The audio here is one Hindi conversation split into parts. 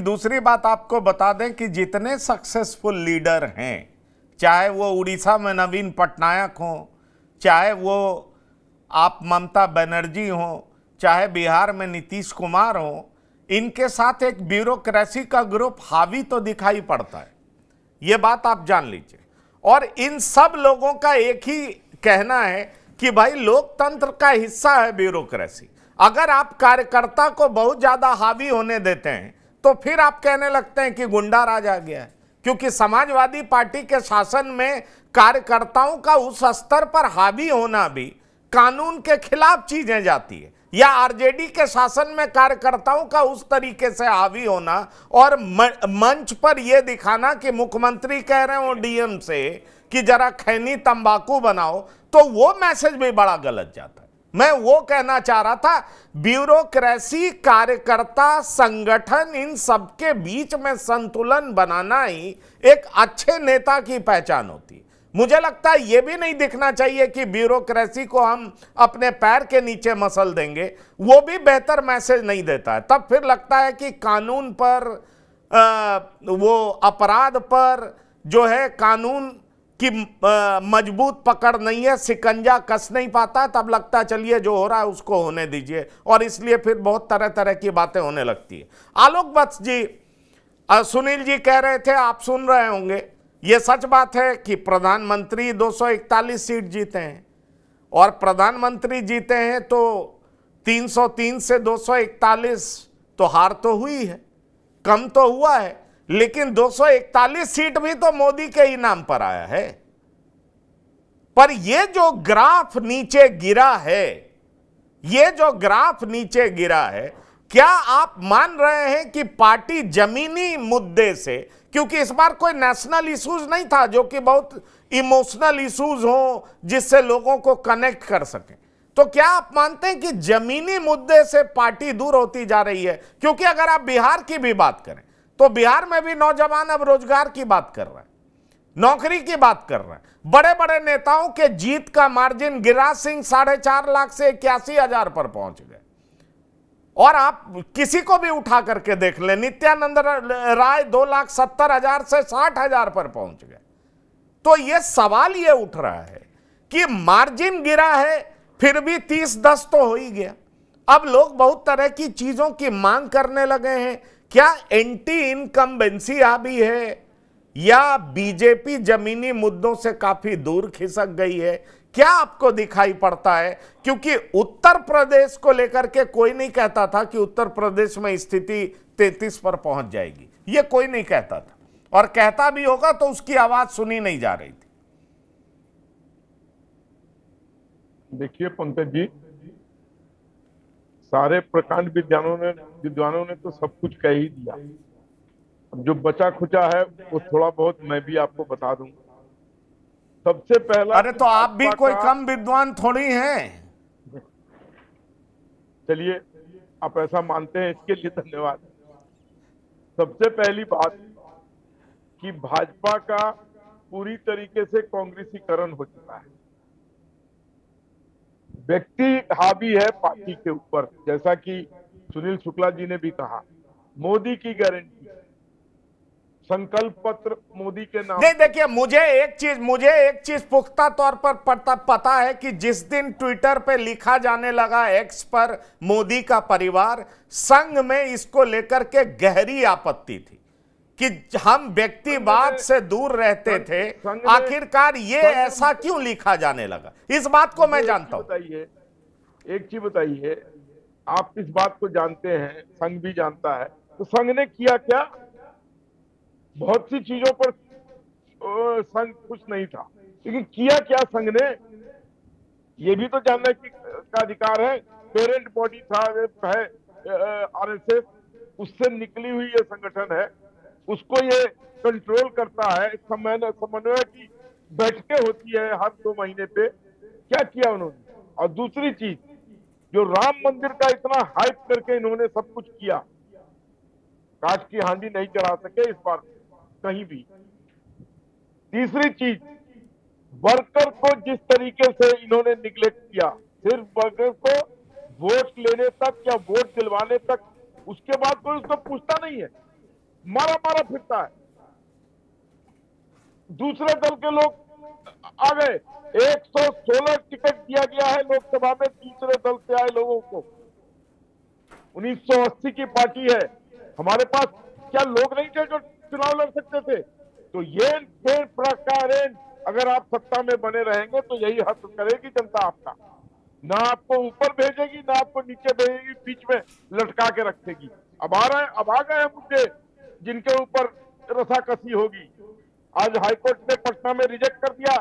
दूसरी बात आपको बता दें कि जितने सक्सेसफुल लीडर हैं चाहे वो उड़ीसा में नवीन पटनायक हों चाहे वो आप ममता बनर्जी हों चाहे बिहार में नीतीश कुमार हों इनके साथ एक ब्यूरोक्रेसी का ग्रुप हावी तो दिखाई पड़ता है ये बात आप जान लीजिए और इन सब लोगों का एक ही कहना है कि भाई लोकतंत्र का हिस्सा है ब्यूरोक्रेसी अगर आप कार्यकर्ता को बहुत ज़्यादा हावी होने देते हैं तो फिर आप कहने लगते हैं कि गुंडा राज आ गया है क्योंकि समाजवादी पार्टी के शासन में कार्यकर्ताओं का उस स्तर पर हावी होना भी कानून के खिलाफ चीजें जाती है या आरजेडी के शासन में कार्यकर्ताओं का उस तरीके से हावी होना और मंच पर यह दिखाना कि मुख्यमंत्री कह रहे हो डीएम से कि जरा खैनी तंबाकू बनाओ तो वो मैसेज भी बड़ा गलत जाता मैं वो कहना चाह रहा था ब्यूरोक्रेसी कार्यकर्ता संगठन इन सबके बीच में संतुलन बनाना ही एक अच्छे नेता की पहचान होती है मुझे लगता है ये भी नहीं दिखना चाहिए कि ब्यूरोक्रेसी को हम अपने पैर के नीचे मसल देंगे वो भी बेहतर मैसेज नहीं देता है तब फिर लगता है कि कानून पर आ, वो अपराध पर जो है कानून कि मजबूत पकड़ नहीं है सिकंजा कस नहीं पाता तब लगता चलिए जो हो रहा है उसको होने दीजिए और इसलिए फिर बहुत तरह तरह की बातें होने लगती है आलोक वत्स जी सुनील जी कह रहे थे आप सुन रहे होंगे ये सच बात है कि प्रधानमंत्री 241 सीट जीते हैं और प्रधानमंत्री जीते हैं तो 303 से 241 तो हार तो हुई है कम तो हुआ है लेकिन 241 सीट भी तो मोदी के ही नाम पर आया है पर यह जो ग्राफ नीचे गिरा है यह जो ग्राफ नीचे गिरा है क्या आप मान रहे हैं कि पार्टी जमीनी मुद्दे से क्योंकि इस बार कोई नेशनल इश्यूज नहीं था जो कि बहुत इमोशनल इश्यूज हो जिससे लोगों को कनेक्ट कर सके तो क्या आप मानते हैं कि जमीनी मुद्दे से पार्टी दूर होती जा रही है क्योंकि अगर आप बिहार की भी बात करें तो बिहार में भी नौजवान अब रोजगार की बात कर रहे हैं नौकरी की बात कर रहे हैं बड़े बड़े नेताओं के जीत का मार्जिन गिरिराज सिंह साढ़े चार लाख से इक्यासी हजार पर पहुंच गए और आप किसी को भी उठा करके देख ले नित्यानंद राय दो लाख सत्तर हजार से साठ हजार पर पहुंच गए तो ये सवाल ये उठ रहा है कि मार्जिन गिरा है फिर भी तीस दस तो हो ही गया अब लोग बहुत तरह की चीजों की मांग करने लगे हैं क्या एंटी इनकम्बेंसी आ भी है या बीजेपी जमीनी मुद्दों से काफी दूर खिसक गई है क्या आपको दिखाई पड़ता है क्योंकि उत्तर प्रदेश को लेकर के कोई नहीं कहता था कि उत्तर प्रदेश में स्थिति 33 पर पहुंच जाएगी ये कोई नहीं कहता था और कहता भी होगा तो उसकी आवाज सुनी नहीं जा रही थी देखिए पंकज जी सारे प्रकांड विद्वानों ने विद्वानों ने तो सब कुछ कह ही दिया जो बचा खुचा है वो थोड़ा बहुत मैं भी आपको बता दूंगा सबसे पहला अरे तो आप भी कोई कम विद्वान थोड़ी हैं चलिए आप ऐसा मानते हैं इसके लिए धन्यवाद सबसे पहली बात कि भाजपा का पूरी तरीके से कांग्रेसीकरण हो चुका है व्यक्ति हावी है पार्टी के ऊपर जैसा कि सुनील शुक्ला जी ने भी कहा मोदी की गारंटी संकल्प पत्र मोदी के नाम नहीं देखिए मुझे एक चीज मुझे एक चीज पुख्ता तौर पर पता पता है कि जिस दिन ट्विटर पे लिखा जाने लगा एक्स पर मोदी का परिवार संघ में इसको लेकर के गहरी आपत्ति थी कि हम व्यक्तिवाद से दूर रहते थे आखिरकार ये ऐसा क्यों लिखा जाने लगा इस बात को मैं जानता हूँ बताइए एक चीज बताइए आप इस बात को जानते हैं संघ भी जानता है तो संघ ने किया क्या बहुत सी चीजों पर संघ कुछ नहीं था लेकिन किया क्या संघ ने यह भी तो जानने की का अधिकार है पेरेंट बॉडी था आरएसएस उससे निकली हुई यह संगठन है उसको ये कंट्रोल करता है समन्वय समन्वय की बैठकें होती है हर दो महीने पे क्या किया उन्होंने और दूसरी चीज जो राम मंदिर का इतना हाइप करके इन्होंने सब कुछ किया काट की हांडी नहीं चढ़ा सके इस बार कहीं भी तीसरी चीज वर्कर को जिस तरीके से इन्होंने निग्लेक्ट किया सिर्फ वर्कर को वोट लेने तक या वोट दिलवाने तक उसके बाद कोई उसको पूछता नहीं है मारा मारा फिरता है दूसरे दल के लोग आ गए 116 टिकट दिया गया है लोकसभा में दूसरे दल से आए लोगों को 1980 की पार्टी है हमारे पास क्या लोग नहीं थे जो चुनाव लड़ सकते थे तो ये फिर प्रकार अगर आप सत्ता में बने रहेंगे तो यही हक करेगी जनता आपका ना आपको ऊपर भेजेगी ना आपको नीचे भेजेगी बीच में लटका के रखेगी अब आ रहे अब आ गए मुद्दे जिनके ऊपर रसाकसी होगी आज हाईकोर्ट ने पटना में रिजेक्ट कर दिया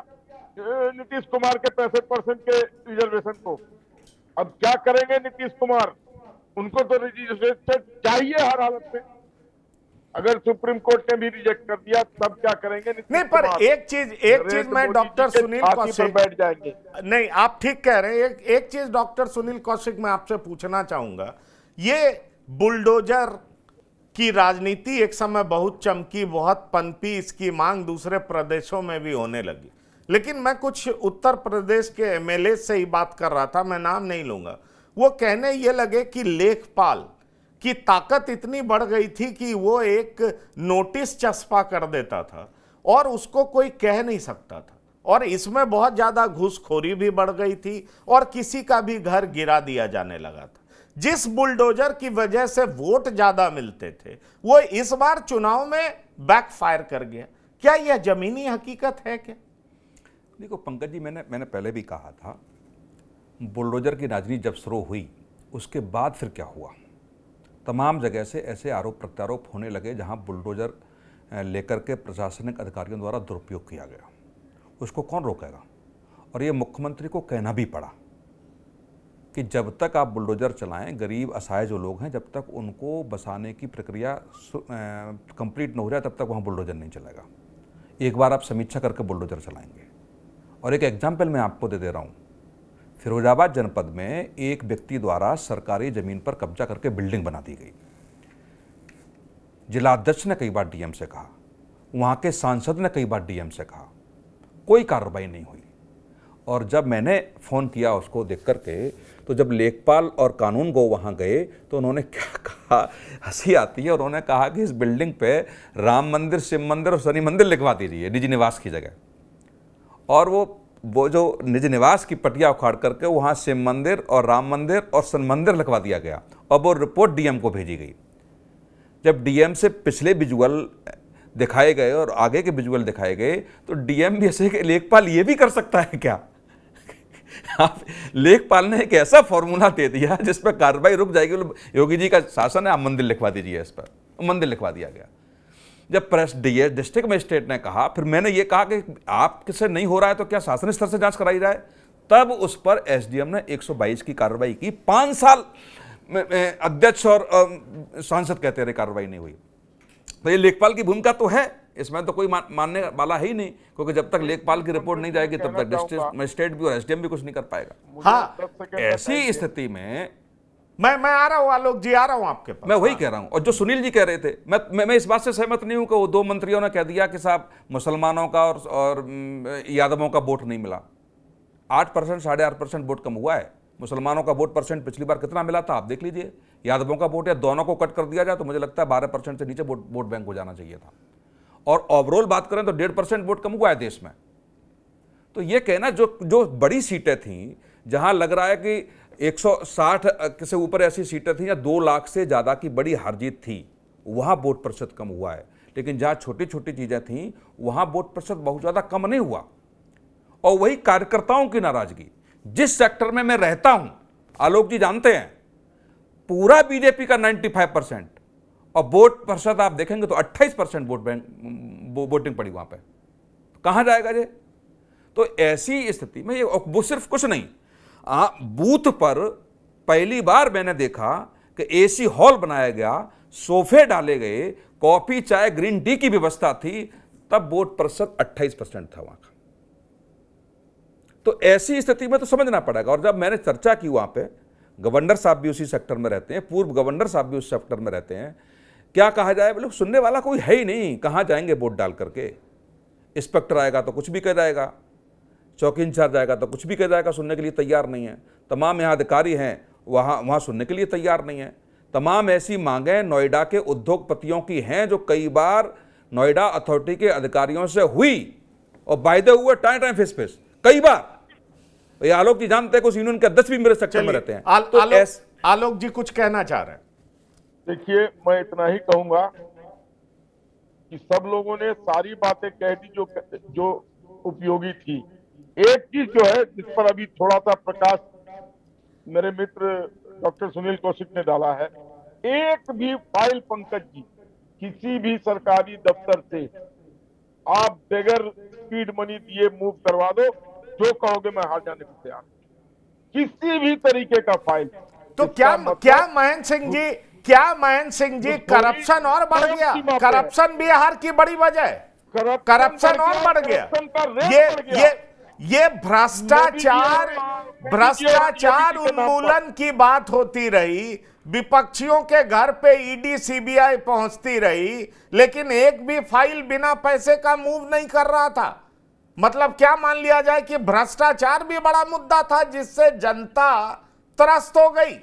नीतीश कुमार के पैंसठ परसेंट के रिजर्वेशन को अब क्या करेंगे नीतीश कुमार उनको तो रजिस्ट्रेशन चाहिए हर हालत में अगर सुप्रीम कोर्ट ने भी रिजेक्ट कर दिया तब क्या करेंगे नहीं पर एक चीज एक चीज मैं डॉक्टर सुनील कौशिक बैठ जाएंगे नहीं आप ठीक कह रहे हैं एक एक चीज डॉक्टर सुनील कौशिक मैं आपसे पूछना चाहूंगा ये बुलडोजर कि राजनीति एक समय बहुत चमकी बहुत पनपी इसकी मांग दूसरे प्रदेशों में भी होने लगी लेकिन मैं कुछ उत्तर प्रदेश के एमएलए से ही बात कर रहा था मैं नाम नहीं लूंगा वो कहने ये लगे कि लेखपाल की ताकत इतनी बढ़ गई थी कि वो एक नोटिस चस्पा कर देता था और उसको कोई कह नहीं सकता था और इसमें बहुत ज़्यादा घुसखोरी भी बढ़ गई थी और किसी का भी घर गिरा दिया जाने लगा था जिस बुलडोजर की वजह से वोट ज्यादा मिलते थे वो इस बार चुनाव में बैकफायर कर गया क्या यह जमीनी हकीकत है क्या देखो पंकज जी मैंने मैंने पहले भी कहा था बुलडोजर की राजनीति जब शुरू हुई उसके बाद फिर क्या हुआ तमाम जगह से ऐसे आरोप प्रत्यारोप होने लगे जहां बुलडोजर लेकर के प्रशासनिक अधिकारियों द्वारा दुरुपयोग किया गया उसको कौन रोकेगा और ये मुख्यमंत्री को कहना भी पड़ा कि जब तक आप बुलडोज़र चलाएं गरीब असहाय जो लोग हैं जब तक उनको बसाने की प्रक्रिया कंप्लीट न हो जाए तब तक वहाँ बुलडोज़र नहीं चलेगा एक बार आप समीक्षा करके बुलडोज़र चलाएंगे और एक एग्जाम्पल मैं आपको दे दे रहा हूँ फिरोजाबाद जनपद में एक व्यक्ति द्वारा सरकारी ज़मीन पर कब्जा करके बिल्डिंग बना दी गई जिलाध्यक्ष ने कई बार डीएम से कहा वहाँ के सांसद ने कई बार डीएम से कहा कोई कार्रवाई नहीं हुई और जब मैंने फ़ोन किया उसको देख कर के तो जब लेखपाल और कानून गो वहाँ गए तो उन्होंने क्या कहा हंसी आती है उन्होंने कहा कि इस बिल्डिंग पे राम मंदिर शिव मंदिर और शनि मंदिर लिखवा दीजिए निजी निवास की जगह और वो वो जो निज निवास की पटिया उखाड़ करके वहाँ शिव मंदिर और राम मंदिर और सन मंदिर लिखवा दिया गया और वो रिपोर्ट डीएम को भेजी गई जब डीएम से पिछले विजुअल दिखाए गए और आगे के विजुअल दिखाए गए तो डीएम भी ऐसे लेखपाल ये भी कर सकता है क्या आप लेखपाल ने एक ऐसा फॉर्मूला दे दिया जिस पर कार्रवाई रुक जाएगी योगी जी का शासन है आप मंदिर लिखवा दीजिए इस पर मंदिर लिखवा दिया गया जब प्रेस डी डिस्ट्रिक्ट मजिस्ट्रेट ने कहा फिर मैंने ये कहा कि आपसे नहीं हो रहा है तो क्या शासन स्तर से जांच कराई जाए तब उस पर एसडीएम ने 122 की कार्रवाई की पाँच साल अध्यक्ष और सांसद कहते रहे कार्रवाई नहीं हुई तो ये लेखपाल की भूमिका तो है इसमें तो कोई मानने वाला है ही नहीं क्योंकि जब तक लेखपाल की रिपोर्ट नहीं जाएगी तब तक डिस्ट्रिक्ट मजिस्ट्रेट भी और एस भी कुछ नहीं कर पाएगा हाँ ऐसी स्थिति में मैं मैं आ रहा हूँ आलोक जी आ रहा हूँ आपके पास मैं वही हाँ। कह रहा हूँ और जो सुनील जी कह रहे थे मैं मैं, मैं इस बात से सहमत नहीं हूँ कि वो दो मंत्रियों ने कह दिया कि साहब मुसलमानों का और और यादवों का वोट नहीं मिला आठ परसेंट साढ़े आठ परसेंट वोट कम हुआ है मुसलमानों का वोट परसेंट पिछली बार कितना मिला था आप देख लीजिए यादवों का वोट या दोनों को कट कर दिया जाए तो मुझे लगता है बारह परसेंट से नीचे वोट वोट बैंक हो जाना चाहिए था और ओवरऑल बात करें तो डेढ़ परसेंट वोट कम हुआ है देश में तो ये कहना जो जो बड़ी सीटें थीं जहां लग रहा है कि 160 से ऊपर ऐसी सीटें थीं या दो लाख से ज़्यादा की बड़ी हार जीत थी वहाँ वोट प्रतिशत कम हुआ है लेकिन जहाँ छोटी छोटी चीज़ें थीं वहाँ वोट प्रतिशत बहुत ज़्यादा कम नहीं हुआ और वही कार्यकर्ताओं की नाराज़गी जिस सेक्टर में मैं रहता हूँ आलोक जी जानते हैं पूरा बीजेपी का 95 परसेंट और वोट प्रतिशत आप देखेंगे तो 28 परसेंट वोट बैंक वोटिंग पड़ी वहां पे कहां जाएगा ये तो ऐसी स्थिति में ये वो सिर्फ कुछ नहीं आ, बूथ पर पहली बार मैंने देखा कि एसी हॉल बनाया गया सोफे डाले गए कॉफ़ी चाय ग्रीन टी की व्यवस्था थी तब वोट प्रतिशत अट्ठाईस परसेंट था वहां का तो ऐसी स्थिति में तो समझना पड़ेगा और जब मैंने चर्चा की वहां पे गवर्नर साहब भी उसी सेक्टर में रहते हैं पूर्व गवर्नर साहब भी उस सेक्टर में रहते हैं क्या कहा जाए बोले सुनने वाला कोई है ही नहीं कहाँ जाएंगे वोट डाल करके इंस्पेक्टर आएगा तो कुछ भी कह जाएगा चौकी इंचार्ज आएगा तो कुछ भी कह जाएगा सुनने के लिए तैयार नहीं है तमाम यहाँ अधिकारी हैं वहाँ वहाँ सुनने के लिए तैयार नहीं है तमाम ऐसी मांगें नोएडा के उद्योगपतियों की हैं जो कई बार नोएडा अथॉरिटी के अधिकारियों से हुई और वायदे हुए टाइम टाइम फेस फेस कई बार ये आलोक जी जानते हैं कुछ यूनियन के अध्यक्ष भी मेरे सेक्टर में रहते हैं तो आलोक जी कुछ कहना चाह रहे हैं देखिए मैं इतना ही कहूंगा कि सब लोगों ने सारी बातें कह दी जो जो उपयोगी थी एक चीज जो है जिस पर अभी थोड़ा सा प्रकाश मेरे मित्र डॉक्टर सुनील कौशिक ने डाला है एक भी फाइल पंकज जी किसी भी सरकारी दफ्तर से आप बगैर स्पीड मनी दिए मूव करवा दो जो कहोगे मैं हार जाने को तैयार किसी भी तरीके का फाइल तो क्या मतलब क्या मयंक सिंह जी क्या महेंद्र सिंह जी तो करप्शन और बढ़ गया करप्शन बिहार की बड़ी वजह है करप्शन और बढ़ गया ये ये ये भ्रष्टाचार भ्रष्टाचार उन्मूलन की बात होती रही विपक्षियों के घर पे ईडी e सीबीआई पहुंचती रही लेकिन एक भी फाइल बिना पैसे का मूव नहीं कर रहा था मतलब क्या मान लिया जाए कि भ्रष्टाचार भी बड़ा मुद्दा था जिससे जनता त्रस्त हो गई